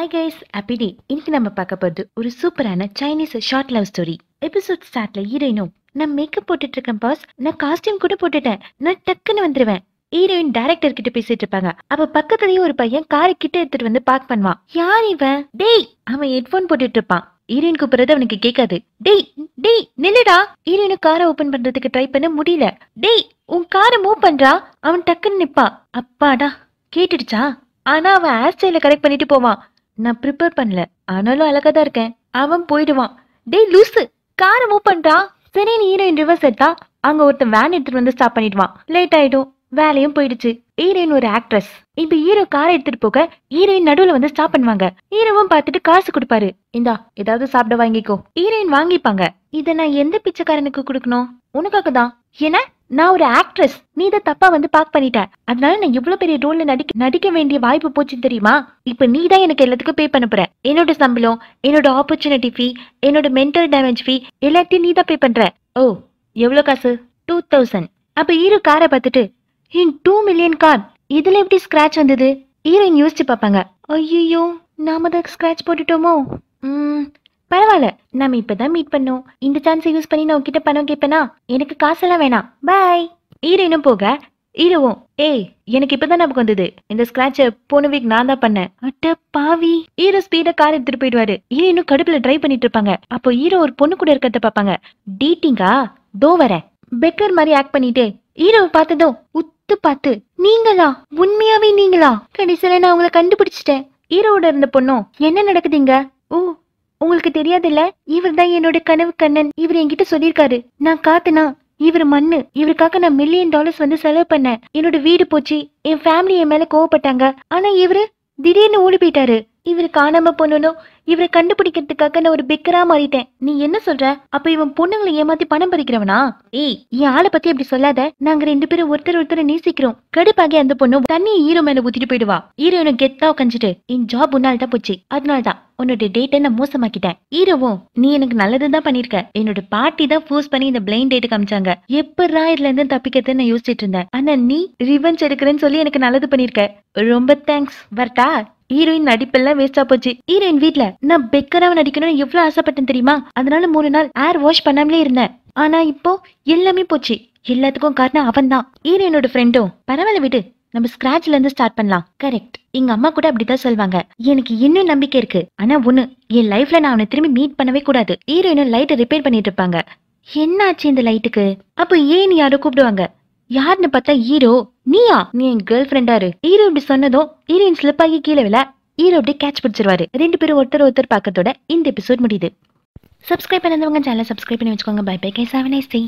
ஐ guys happy day இன்னைக்கு நம்ம பார்க்க போகிறது ஒரு சூப்பரான Chinese short love story episode ஸ்டார்ட்ல ஹீரோயினும் நான் மேக்கப் போட்டுட்டு இருக்கேன் பாஸ் நான் காஸ்டியூம் கூட போட்டுட்டேன் நான் டக்குன்னு வந்துடுவேன் ஹீரோயின் டைரக்டர் கிட்ட பேசிட்டு இருப்பாங்க அப்ப பக்கத்துலயே ஒரு பையன் காரை கிட்ட எடுத்துட்டு வந்து பார்க் பண்ணுவான் யார் இவன் டேய் அவன் ஹெட்ஃபோன் போட்டுட்டு இருப்பான் ஹீரோயின் கூப்பிடுறது அவனுக்கு கேட்காது டேய் டேய் நில்லடா ஹீரோயினு காரை ஓபன் பண்றதுக்கு ட்ரை பண்ண முடியல டேய் உன் காரை மூவ் பண்றா அவன் டக்குன்னு நிப்பான் அப்பாடா கேட்டுடுச்சா ஆனா அவன் ஹேர் ஸ்டைல கரெக்ட் பண்ணிட்டு போவான் நான் ப்ரிப்பேர் பண்ணல ஆனாலும் அழகா தான் இருக்கேன் அவன் போயிடுவான் டேய் லூசு காரை மூவ் பண்றா சரி ஹீரோயின் ரிவர்ஸ் எடுத்தா அங்க ஒருத்தன் வேன் எடுத்துட்டு வந்து ஸ்டாப் பண்ணிடுவான் லேட் ஆயிடும் வேலையும் போயிடுச்சு ஹீரோயின் ஒரு ஆக்ட்ரஸ் இப்ப ஹீரோ காரை எடுத்துட்டு போக ஹீரோயின் நடுவுல வந்து ஸ்டாப் பண்ணுவாங்க ஹீரோவும் பாத்துட்டு காசு கொடுப்பாரு இந்தா ஏதாவது சாப்பிட வாங்கிக்கோ ஹீரோயின் வாங்கிப்பாங்க இத நான் எந்த பிச்சைக்காரனுக்கு கொடுக்கணும் உனக்காக தான் ஏன்னா நான் ஒரு ஆக்ட்ரஸ் நீ இதை தப்பா வந்து பார்க் பண்ணிட்ட அதனால நான் இவ்வளவு பெரிய ரோல்ல நடிக்க நடிக்க வேண்டிய வாய்ப்பு போச்சு தெரியுமா இப்ப நீ தான் எனக்கு எல்லாத்துக்கும் பே பண்ண போற என்னோட சம்பளம் என்னோட ஆப்பர்ச்சுனிட்டி ஃபீ என்னோட மென்டல் டேமேஜ் ஃபீ எல்லாத்தையும் நீ தான் பே பண்ற ஓ எவ்வளோ காசு டூ தௌசண்ட் அப்ப ஹீரோ காரை பார்த்துட்டு இன் டூ மில்லியன் கார் இதுல எப்படி ஸ்கிராச் வந்தது ஹீரோயின் யோசிச்சு பார்ப்பாங்க ஐயோ நாம தான் ஸ்கிராச் போட்டுட்டோமோ பரவாயில்ல நம்ம இப்பதான் மீட் பண்ணோம் இந்த சான்ஸை யூஸ் பண்ணி நான் உங்ககிட்ட பணம் கேட்பேனா எனக்கு காசெல்லாம் வேணாம் பாய் இன்னும் போக ஈரவும் ஏய் எனக்கு இப்பதான் ஞாபகம் வந்தது இந்த ஸ்கிராச்ச போன வீக் நான் தான் பண்ணேன் அட்ட பாவி ஹீரோ ஸ்பீட கார் எடுத்துட்டு போயிடுவாரு ஈரோ இன்னும் கடுப்புல டிரைவ் பண்ணிட்டு இருப்பாங்க அப்போ ஈரோ ஒரு பொண்ணு கூட இருக்கிறத பாப்பாங்க டீட்டிங்கா தோ வரேன் பெக்கர் மாதிரி ஆக்ட் பண்ணிட்டு ஈரோவை பார்த்ததும் உத்து பார்த்து நீங்களா உண்மையாவே நீங்களா கடைசியில நான் உங்களை கண்டுபிடிச்சிட்டேன் ஈரோட இருந்த பொண்ணும் என்ன நடக்குதுங்க ஓ உங்களுக்கு தெரியாதுல்ல இவர் தான் என்னோட கனவு கண்ணன் இவர் என்கிட்ட சொல்லியிருக்காரு நான் காத்துனா இவர் மண்ணு இவருக்காக நான் மில்லியன் டாலர்ஸ் வந்து செலவு பண்ணேன் என்னோட வீடு போச்சு என் ஃபேமிலி என் மேல கோவப்பட்டாங்க ஆனா இவரு திடீர்னு ஓடி போயிட்டாரு இவர் காணாம போனனும் இவரை கண்டுபிடிக்கிறதுக்காக நான் ஒரு பிக்கரா மாறிட்டேன் நீ என்ன சொல்ற அப்ப இவன் பொண்ணுங்களை ஏமாத்தி பணம் பறிக்கிறவனா ஏய் என் ஆளை பத்தி அப்படி சொல்லாத நாங்க ரெண்டு பேரும் ஒருத்தர் ஒருத்தர் நேசிக்கிறோம் கடுப்பாக அந்த பொண்ணு தண்ணி ஈரோ மேல ஊத்திட்டு போயிடுவா ஹீரோயினை கெத்தா உட்காந்துட்டு என் ஜாப் உன்னால தான் போச்சு அதனாலதான் உன்னோட டேட்டை நான் மோசமாக்கிட்டேன் ஹீரோவும் நீ எனக்கு நல்லது தான் பண்ணிருக்க என்னோட பாட்டி தான் ஃபோர்ஸ் பண்ணி இந்த பிளைண்ட் டேட்டு காமிச்சாங்க எப்படா இதுல இருந்து தப்பிக்கிறதுன்னு நான் யோசிச்சுட்டு இருந்தேன் ஆனா நீ ரிவெஞ்ச் எடுக்கிறேன்னு சொல்லி எனக்கு நல்லது பண்ணிருக்க ரொம்ப தேங்க்ஸ் வரட்டா ஹீரோயின் நடிப்பெல்லாம் வேஸ்டா போச்சு ஹீரோயின் வீட்ல நான் பெக்கராவை நடிக்கணும்னு எவ்வளவு ஆசைப்பட்டேன் தெரியுமா அதனால மூணு நாள் ஏர் வாஷ் பண்ணாமலே இருந்தேன் ஆனா இப்போ எல்லாமே போச்சு எல்லாத்துக்கும் காரணம் அவன் தான் ஹீரோயினோட ஃப்ரெண்டும் பரவாயில்ல விடு நம்ம ஸ்கிராச்ல இருந்து ஸ்டார்ட் பண்ணலாம் கரெக்ட் எங்க அம்மா கூட அப்படிதான் சொல்லுவாங்க எனக்கு இன்னும் நம்பிக்கை இருக்கு ஆனா ஒண்ணு என் லைஃப்ல நான் அவனை திரும்பி மீட் பண்ணவே கூடாது ஹீரோயினும் லைட்டை ரிப்பேர் பண்ணிட்டு இருப்பாங்க என்ன ஆச்சு இந்த லைட்டுக்கு அப்போ ஏன் யாரோ கூப்பிடுவாங்க யாருன்னு பார்த்தா ஹீரோ நீயா நீ என் கேர்ள் ஃப்ரெண்டா இரு ஹீரோ இப்படி சொன்னதும் ஹீரோயின் ஸ்லிப் ஆகி கீழே விழ ஹீரோ அப்படியே கேட்ச் பிடிச்சிருவாரு ரெண்டு பேரும் ஒருத்தர் ஒருத்தர் பார்க்கறதோட இந்த எபிசோட் முடியுது சப்ஸ்கிரைப் பண்ணாதவங்க சேனல் சப்ஸ்கிரைப் பண்ணி வச்சுக்கோங்க bye bye guys have nice day